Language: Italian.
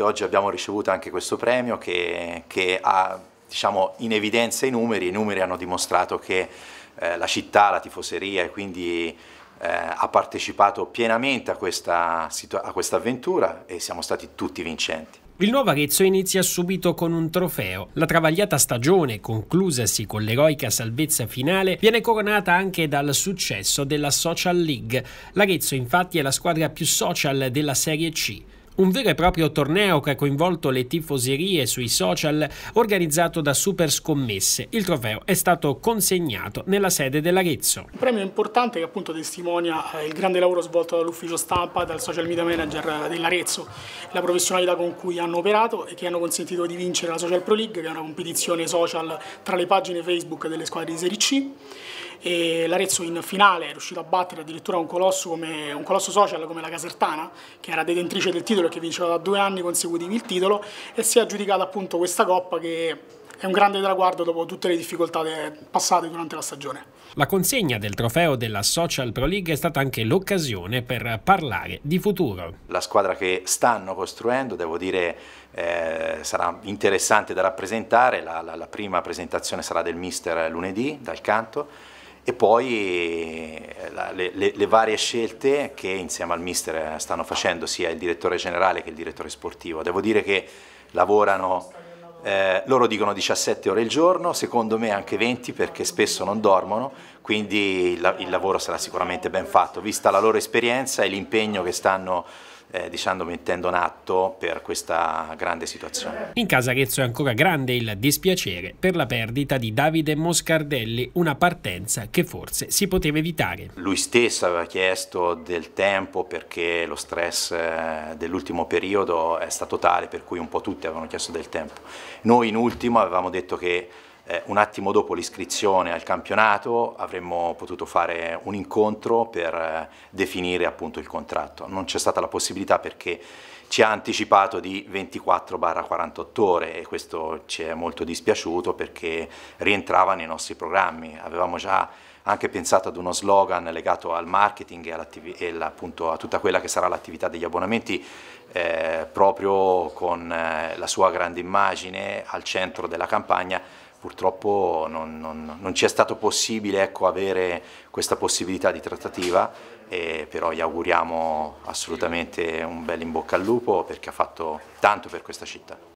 Oggi abbiamo ricevuto anche questo premio che, che ha diciamo, in evidenza i numeri, i numeri hanno dimostrato che eh, la città, la tifoseria e quindi eh, ha partecipato pienamente a questa, a questa avventura e siamo stati tutti vincenti. Il nuovo Arezzo inizia subito con un trofeo. La travagliata stagione, conclusasi con l'eroica salvezza finale, viene coronata anche dal successo della Social League. L'Arezzo infatti è la squadra più social della Serie C un vero e proprio torneo che ha coinvolto le tifoserie sui social organizzato da Super Scommesse. Il trofeo è stato consegnato nella sede dell'Arezzo. Un premio importante che appunto testimonia eh, il grande lavoro svolto dall'ufficio stampa, dal social media manager eh, dell'Arezzo, la professionalità con cui hanno operato e che hanno consentito di vincere la Social Pro League, che è una competizione social tra le pagine Facebook delle squadre di Serie C l'Arezzo in finale è riuscito a battere addirittura un colosso, come, un colosso social come la Casertana, che era detentrice del titolo titolo che vinceva da due anni consecutivi il titolo e si è aggiudicata appunto questa coppa che è un grande traguardo dopo tutte le difficoltà passate durante la stagione. La consegna del trofeo della Social Pro League è stata anche l'occasione per parlare di futuro. La squadra che stanno costruendo, devo dire, eh, sarà interessante da rappresentare. La, la, la prima presentazione sarà del mister lunedì, dal canto e poi eh, le, le, le, varie scelte che insieme al mister eh, stanno facendo sia il direttore generale che il direttore sportivo. Devo dire che lavorano, eh, loro dicono 17 ore al giorno, secondo me anche 20 perché spesso non dormono, quindi il, il lavoro sarà sicuramente ben fatto, vista la loro esperienza e l'impegno che stanno eh, diciamo, mettendo in atto per questa grande situazione. In casa Arezzo è ancora grande il dispiacere per la perdita di Davide Moscardelli, una partenza che forse si poteva evitare. Lui stesso aveva chiesto del tempo perché lo stress eh, dell'ultimo periodo è stato tale per cui un po' tutti avevano chiesto del tempo. Noi in ultimo avevamo detto che eh, un attimo dopo l'iscrizione al campionato avremmo potuto fare un incontro per eh, definire appunto il contratto. Non c'è stata la possibilità perché ci ha anticipato di 24-48 ore e questo ci è molto dispiaciuto perché rientrava nei nostri programmi. Avevamo già anche pensato ad uno slogan legato al marketing e, e appunto a tutta quella che sarà l'attività degli abbonamenti eh, proprio con eh, la sua grande immagine al centro della campagna purtroppo non, non, non, ci è stato possibile ecco, avere questa possibilità di trattativa, però gli auguriamo assolutamente un bel in bocca al lupo perché ha fatto tanto per questa città.